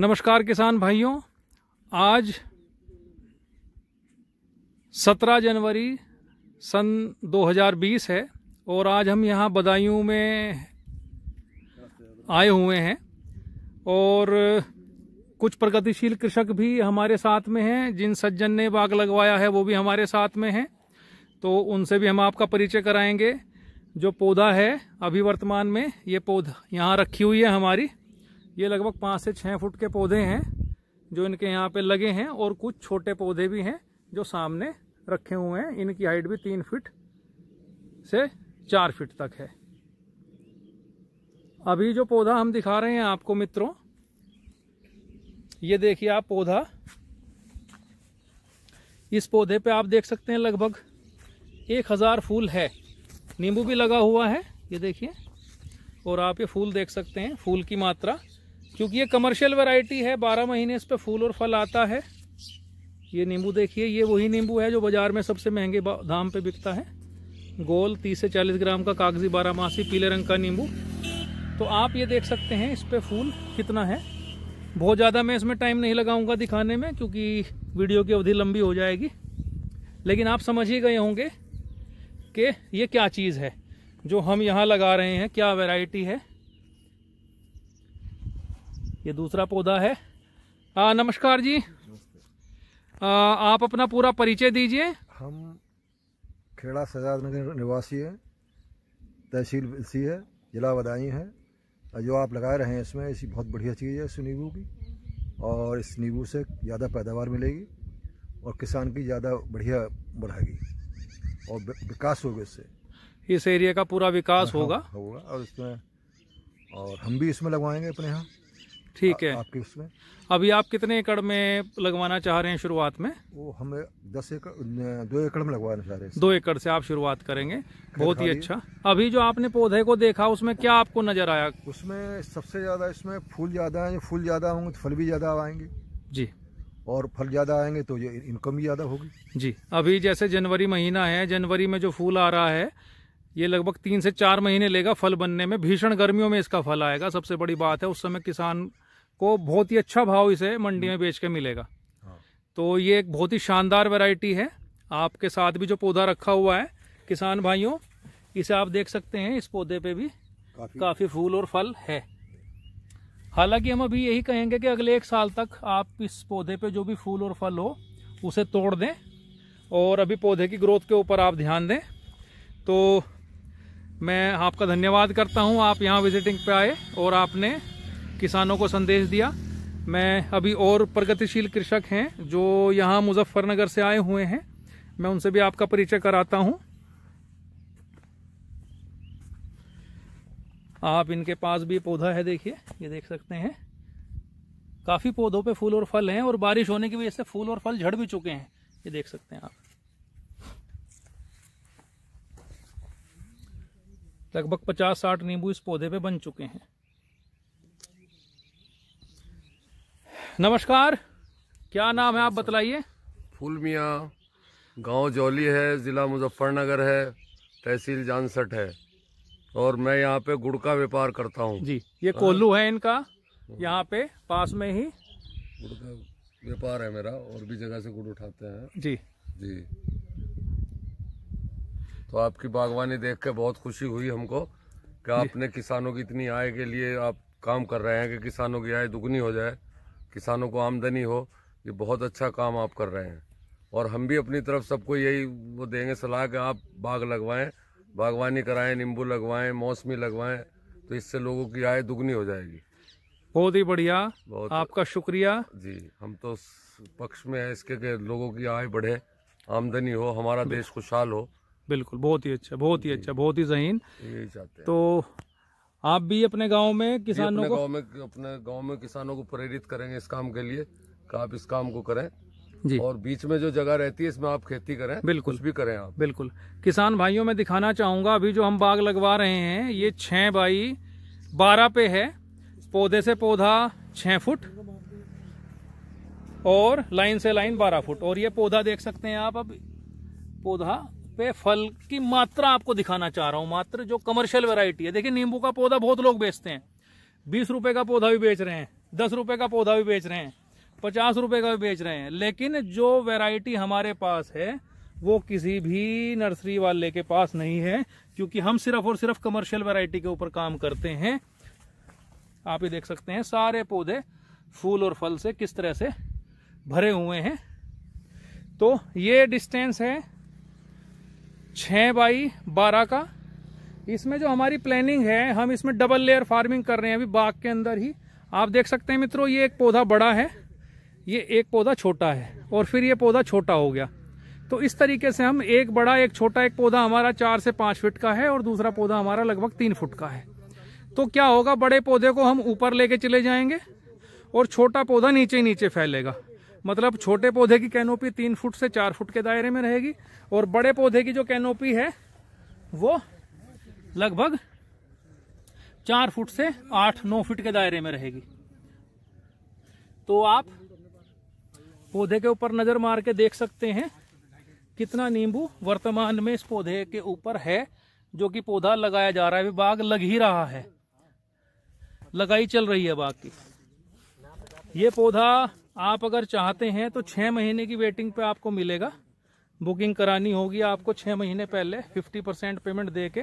नमस्कार किसान भाइयों आज 17 जनवरी सन 2020 है और आज हम यहाँ बदायूं में आए हुए हैं और कुछ प्रगतिशील कृषक भी हमारे साथ में हैं जिन सज्जन ने बाग लगवाया है वो भी हमारे साथ में हैं तो उनसे भी हम आपका परिचय कराएंगे जो पौधा है अभी वर्तमान में ये पौधा यहाँ रखी हुई है हमारी ये लगभग पाँच से छः फुट के पौधे हैं जो इनके यहाँ पे लगे हैं और कुछ छोटे पौधे भी हैं जो सामने रखे हुए हैं इनकी हाइट भी तीन फिट से चार फिट तक है अभी जो पौधा हम दिखा रहे हैं आपको मित्रों ये देखिए आप पौधा इस पौधे पे आप देख सकते हैं लगभग एक हज़ार फूल है नींबू भी लगा हुआ है ये देखिए और आप ये फूल देख सकते हैं फूल की मात्रा क्योंकि ये कमर्शियल वैरायटी है बारह महीने इस पर फूल और फल आता है ये नींबू देखिए ये वही नींबू है जो बाज़ार में सबसे महंगे दाम पे बिकता है गोल 30 से 40 ग्राम का कागजी बारहमासी पीले रंग का नींबू तो आप ये देख सकते हैं इस पर फूल कितना है बहुत ज़्यादा मैं इसमें टाइम नहीं लगाऊंगा दिखाने में क्योंकि वीडियो की अवधि लंबी हो जाएगी लेकिन आप समझ ही गए होंगे कि ये क्या चीज़ है जो हम यहाँ लगा रहे हैं क्या वेराइटी है ये दूसरा पौधा है आ, नमस्कार जी आ, आप अपना पूरा परिचय दीजिए हम खेड़ा सजाद नगर निवासी हैं तहसील बसी है जिला बदाई है जो आप लगा रहे हैं इसमें ऐसी बहुत बढ़िया चीज़ है इस नींबू की और इस नींबू से ज़्यादा पैदावार मिलेगी और किसान की ज़्यादा बढ़िया बढ़ाएगी और विकास होगा इससे इस एरिया का पूरा विकास हाँ, होगा होगा और इसमें और हम भी इसमें लगवाएंगे अपने यहाँ ठीक है आपके उसमें अभी आप कितने एकड़ में लगवाना चाह रहे हैं शुरुआत में वो हमें दस एकड़ दो एकड़ में लगवाना चाह रहे हैं दो एकड़ से आप शुरुआत करेंगे बहुत ही अच्छा अभी जो आपने पौधे को देखा उसमें क्या आपको नजर आया उसमें सबसे ज्यादा इसमें फूल ज्यादा है फूल ज्यादा होंगे तो फल भी ज्यादा आएंगे जी और फल ज़्यादा आएंगे तो ये इनकम भी ज़्यादा होगी जी अभी जैसे जनवरी महीना है जनवरी में जो फूल आ रहा है ये लगभग तीन से चार महीने लेगा फल बनने में भीषण गर्मियों में इसका फल आएगा सबसे बड़ी बात है उस समय किसान को बहुत ही अच्छा भाव इसे मंडी में बेच के मिलेगा हाँ। तो ये एक बहुत ही शानदार वैरायटी है आपके साथ भी जो पौधा रखा हुआ है किसान भाइयों इसे आप देख सकते हैं इस पौधे पे भी काफी, काफी फूल और फल है हालांकि हम अभी यही कहेंगे कि अगले एक साल तक आप इस पौधे पे जो भी फूल और फल हो उसे तोड़ दें और अभी पौधे की ग्रोथ के ऊपर आप ध्यान दें तो मैं आपका धन्यवाद करता हूँ आप यहाँ विजिटिंग पे आए और आपने किसानों को संदेश दिया मैं अभी और प्रगतिशील कृषक हैं जो यहाँ मुजफ्फरनगर से आए हुए हैं मैं उनसे भी आपका परिचय कराता हूँ आप इनके पास भी पौधा है देखिए ये देख सकते हैं काफ़ी पौधों पे फूल और फल हैं और बारिश होने की वजह से फूल और फल झड़ भी चुके हैं ये देख सकते हैं आप लगभग पचास साठ नींबू इस पौधे पे बन चुके हैं नमस्कार क्या नाम है आप बतलाइए फूल मियाँ गाँव जौली है ज़िला मुजफ्फरनगर है तहसील जानसठ है और मैं यहाँ पे गुड़ का व्यापार करता हूँ जी ये कोल्लू है इनका यहाँ पे पास में ही गुड़ का व्यापार है मेरा और भी जगह से गुड़ उठाते हैं जी जी तो आपकी बागवानी देख के बहुत खुशी हुई हमको कि आपने किसानों की इतनी आय के लिए आप काम कर रहे हैं कि किसानों की आय दुगनी हो जाए किसानों को आमदनी हो ये बहुत अच्छा काम आप कर रहे हैं और हम भी अपनी तरफ सबको यही वो देंगे सलाह कि आप बाग लगवाएं बागवानी कराएं नींबू लगवाएं मौसमी लगवाएं तो इससे लोगों की आय दुगनी हो जाएगी बहुत ही बढ़िया बहुत आपका शुक्रिया जी हम तो पक्ष में है इसके के लोगों की आय बढ़े आमदनी हो हमारा देश खुशहाल हो बिल्कुल बहुत ही अच्छा बहुत ही अच्छा बहुत ही जहीन यही चाहते तो आप भी अपने गांव में किसानों अपने को गांव में अपने गांव में किसानों को प्रेरित करेंगे इस काम के लिए कि आप इस काम को करें जी और बीच में जो जगह रहती है इसमें आप खेती करें बिल्कुल भी करें आप बिल्कुल किसान भाइयों में दिखाना चाहूंगा अभी जो हम बाग लगवा रहे हैं ये छह बाई बारह पे है पौधे से पौधा छ फुट और लाइन से लाइन बारह फुट और ये पौधा देख सकते हैं आप अब पौधा पे फल की मात्रा आपको दिखाना चाह रहा हूं मात्र जो कमर्शियल वेराइटी है देखिए नींबू का पौधा बहुत लोग बेचते हैं बीस रुपए का पौधा भी बेच रहे हैं दस रुपए का पौधा भी बेच रहे हैं पचास रुपए का भी बेच रहे हैं लेकिन जो वेराइटी हमारे पास है वो किसी भी नर्सरी वाले के पास नहीं है क्योंकि हम सिर्फ और सिर्फ कमर्शियल वेराइटी के ऊपर काम करते हैं आप ही देख सकते हैं सारे पौधे फूल और फल से किस तरह से भरे हुए हैं तो ये डिस्टेंस है छः बाई बारह का इसमें जो हमारी प्लानिंग है हम इसमें डबल लेयर फार्मिंग कर रहे हैं अभी बाग के अंदर ही आप देख सकते हैं मित्रों ये एक पौधा बड़ा है ये एक पौधा छोटा है और फिर ये पौधा छोटा हो गया तो इस तरीके से हम एक बड़ा एक छोटा एक पौधा हमारा चार से पाँच फिट का है और दूसरा पौधा हमारा लगभग तीन फुट का है तो क्या होगा बड़े पौधे को हम ऊपर लेके चले जाएंगे और छोटा पौधा नीचे नीचे फैलेगा मतलब छोटे पौधे की कैनोपी तीन फुट से चार फुट के दायरे में रहेगी और बड़े पौधे की जो कैनोपी है वो लगभग चार फुट से आठ नौ फुट के दायरे में रहेगी तो आप पौधे के ऊपर नज़र मार के देख सकते हैं कितना नींबू वर्तमान में इस पौधे के ऊपर है जो कि पौधा लगाया जा रहा है बाग लग ही रहा है लगाई चल रही है बाग की ये पौधा आप अगर चाहते हैं तो छः महीने की वेटिंग पे आपको मिलेगा बुकिंग करानी होगी आपको छः महीने पहले फिफ्टी परसेंट पेमेंट दे के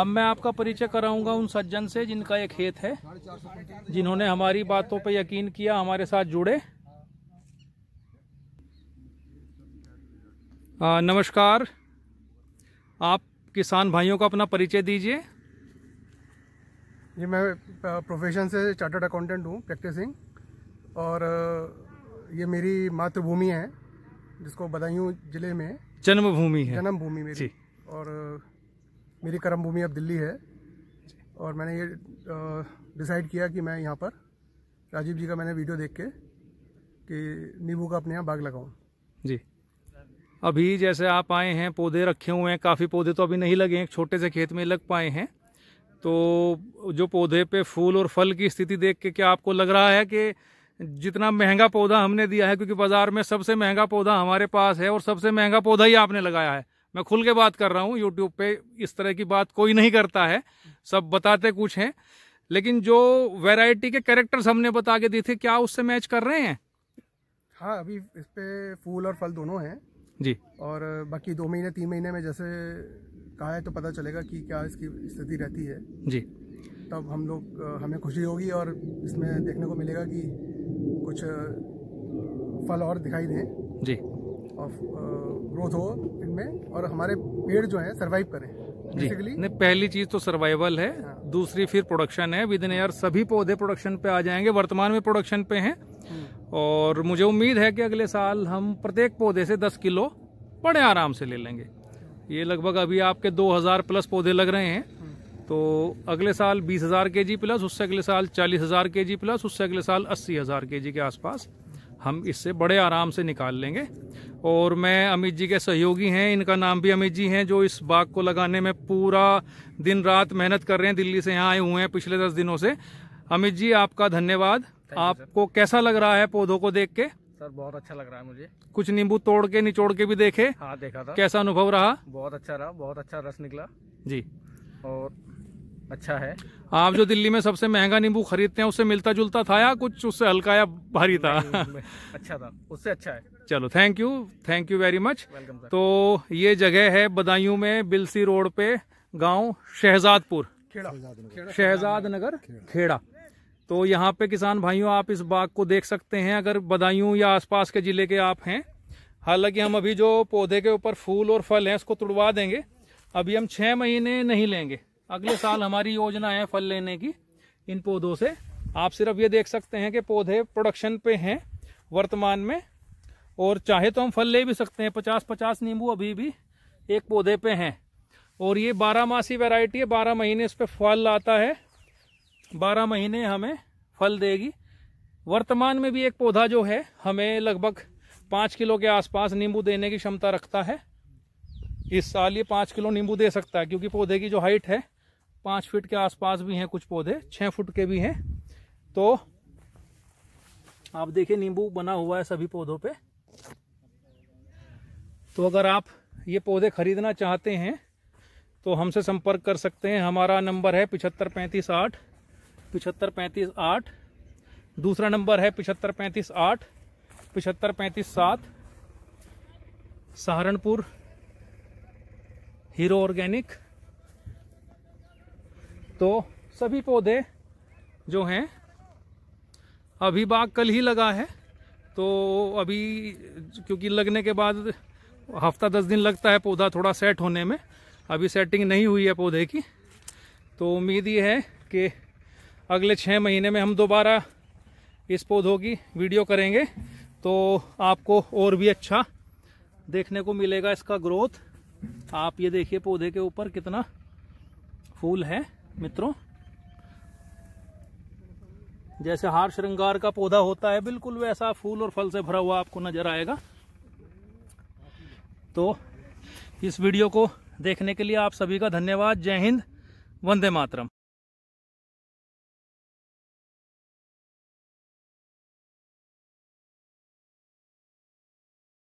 अब मैं आपका परिचय कराऊंगा उन सज्जन से जिनका ये खेत है जिन्होंने हमारी बातों पर यकीन किया हमारे साथ जुड़े आ, नमस्कार आप किसान भाइयों को अपना परिचय दीजिए जी मैं प्रोफेशन से चार्टर्ड अकाउंटेंट हूँ प्रैक्टिसिंग और ये मेरी मातृभूमि है जिसको बदायूं जिले में जन्मभूमि है जन्मभूमि मेरी और मेरी कर्म भूमि अब दिल्ली है और मैंने ये डिसाइड किया कि मैं यहाँ पर राजीव जी का मैंने वीडियो देख के कि नींबू का अपने यहाँ बाग लगाऊँ जी अभी जैसे आप आए हैं पौधे रखे हुए हैं काफ़ी पौधे तो अभी नहीं लगे हैं छोटे से खेत में लग पाए हैं तो जो पौधे पे फूल और फल की स्थिति देख के क्या आपको लग रहा है कि जितना महंगा पौधा हमने दिया है क्योंकि बाज़ार में सबसे महंगा पौधा हमारे पास है और सबसे महंगा पौधा ही आपने लगाया है मैं खुल के बात कर रहा हूँ यूट्यूब पे इस तरह की बात कोई नहीं करता है सब बताते कुछ हैं लेकिन जो वेराइटी के करेक्टर्स हमने बता के दिए थे क्या उससे मैच कर रहे हैं हाँ अभी इस पे फूल और फल दोनों हैं जी और बाकी दो महीने तीन महीने में जैसे कहा है तो पता चलेगा कि क्या इसकी स्थिति रहती है जी तब हम लोग हमें खुशी होगी और इसमें देखने को मिलेगा कि कुछ फल और दिखाई दें जी और ग्रोथ हो इनमें और हमारे पेड़ जो है सर्वाइव करें नहीं पहली चीज तो सर्वाइवल है हाँ। दूसरी फिर प्रोडक्शन है विद इन ईयर सभी पौधे प्रोडक्शन पे आ जाएंगे वर्तमान में प्रोडक्शन पे हैं हम्म। और मुझे उम्मीद है कि अगले साल हम प्रत्येक पौधे से 10 किलो बड़े आराम से ले लेंगे ये लगभग अभी आपके 2000 प्लस पौधे लग रहे हैं तो अगले साल 20000 जी प्लस उससे अगले साल 40000 जी प्लस उससे अगले साल 80000 जी के आसपास हम इससे बड़े आराम से निकाल लेंगे और मैं अमित जी के सहयोगी हैं इनका नाम भी अमित जी हैं जो इस बाग को लगाने में पूरा दिन रात मेहनत कर रहे हैं दिल्ली से यहाँ आए हुए हैं पिछले दस दिनों से अमित जी आपका धन्यवाद आपको कैसा लग रहा है पौधों को देख के सर बहुत अच्छा लग रहा है मुझे कुछ नींबू तोड़ के निचोड़ के भी देखे हाँ देखा था कैसा अनुभव रहा बहुत अच्छा रहा बहुत अच्छा रस निकला जी और अच्छा है आप जो दिल्ली में सबसे महंगा नींबू खरीदते हैं उससे मिलता जुलता था या कुछ उससे हल्का या भारी था अच्छा था उससे अच्छा है चलो thank you thank you very much तो ये जगह है बदायूं में बिलसी रोड पे गांव शहजादपुर शहजाद नगर खेड़ा तो यहाँ पे किसान भाइयों आप इस बाग को देख सकते हैं अगर बदायूं या आसपास के ज़िले के आप हैं हालांकि हम अभी जो पौधे के ऊपर फूल और फल हैं उसको तुड़वा देंगे अभी हम छः महीने नहीं लेंगे अगले साल हमारी योजना है फल लेने की इन पौधों से आप सिर्फ ये देख सकते हैं कि पौधे प्रोडक्शन पे हैं वर्तमान में और चाहे तो हम फल ले भी सकते हैं पचास पचास नींबू अभी भी एक पौधे पे हैं और ये बारह मासी वैरायटी है बारह महीने इस पर फल आता है बारह महीने हमें फल देगी वर्तमान में भी एक पौधा जो है हमें लगभग पाँच किलो के आसपास नींबू देने की क्षमता रखता है इस साल ये पाँच किलो नींबू दे सकता है क्योंकि पौधे की जो हाइट है पाँच फीट के आसपास भी हैं कुछ पौधे छः फुट के भी हैं तो आप देखिए नींबू बना हुआ है सभी पौधों पे तो अगर आप ये पौधे खरीदना चाहते हैं तो हमसे संपर्क कर सकते हैं हमारा नंबर है पिछहत्तर पैंतीस आठ पिछहत्तर पैंतीस आठ दूसरा नंबर है पिछहत्तर पैंतीस आठ पिछहत्तर पैंतीस सात सहारनपुर हीरो ऑर्गेनिक तो सभी पौधे जो हैं अभी बाग कल ही लगा है तो अभी क्योंकि लगने के बाद हफ्ता दस दिन लगता है पौधा थोड़ा सेट होने में अभी सेटिंग नहीं हुई है पौधे की तो उम्मीद ये है कि अगले छः महीने में हम दोबारा इस पौधों की वीडियो करेंगे तो आपको और भी अच्छा देखने को मिलेगा इसका ग्रोथ आप ये देखिए पौधे के ऊपर कितना फूल है मित्रों जैसे हार श्रृंगार का पौधा होता है बिल्कुल वैसा फूल और फल से भरा हुआ आपको नजर आएगा तो इस वीडियो को देखने के लिए आप सभी का धन्यवाद जय हिंद वंदे मातरम